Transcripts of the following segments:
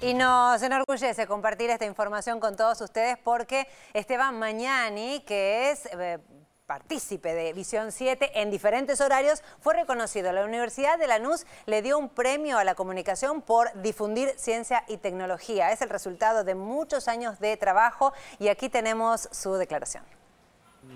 Y nos enorgullece compartir esta información con todos ustedes porque Esteban Mañani, que es eh, partícipe de Visión 7 en diferentes horarios, fue reconocido. La Universidad de Lanús le dio un premio a la comunicación por difundir ciencia y tecnología. Es el resultado de muchos años de trabajo y aquí tenemos su declaración.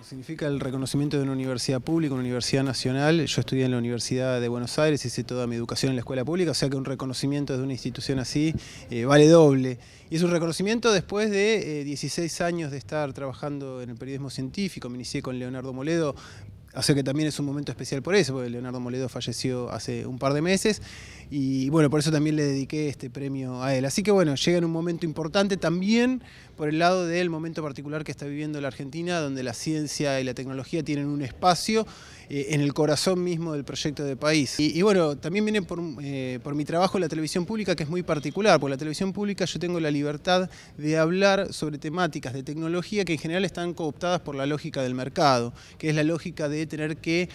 Significa el reconocimiento de una universidad pública, una universidad nacional. Yo estudié en la Universidad de Buenos Aires, hice toda mi educación en la escuela pública, o sea que un reconocimiento de una institución así eh, vale doble. Y es un reconocimiento después de 16 eh, años de estar trabajando en el periodismo científico, me inicié con Leonardo Moledo, así que también es un momento especial por eso, porque Leonardo Moledo falleció hace un par de meses y bueno, por eso también le dediqué este premio a él. Así que bueno, llega en un momento importante también por el lado del momento particular que está viviendo la Argentina, donde la ciencia y la tecnología tienen un espacio eh, en el corazón mismo del proyecto de país. Y, bueno, también viene eh, por, mi trabajo la televisión pública, que es muy particular, porque la televisión pública yo tengo la libertad de hablar sobre temáticas de tecnología que en general están cooptadas por la lógica del mercado, que es la lógica de tener que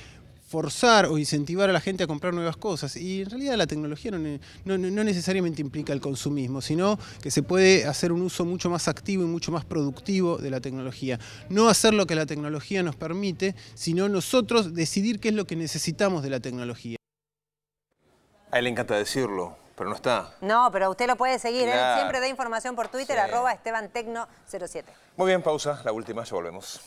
forzar o incentivar a la gente a comprar nuevas cosas. Y en realidad la tecnología no, necesariamente implica el consumismo, sino que se puede hacer un uso mucho más activo y mucho más productivo de la tecnología. No hacer lo que la tecnología nos permite, sino nosotros decidir qué es lo que necesitamos de la tecnología. A él le encanta decirlo, pero no está. No, pero usted lo puede seguir, él ¿eh? siempre da información por Twitter, arroba arroba estebantecno07. Muy bien, pausa, la última, ya volvemos.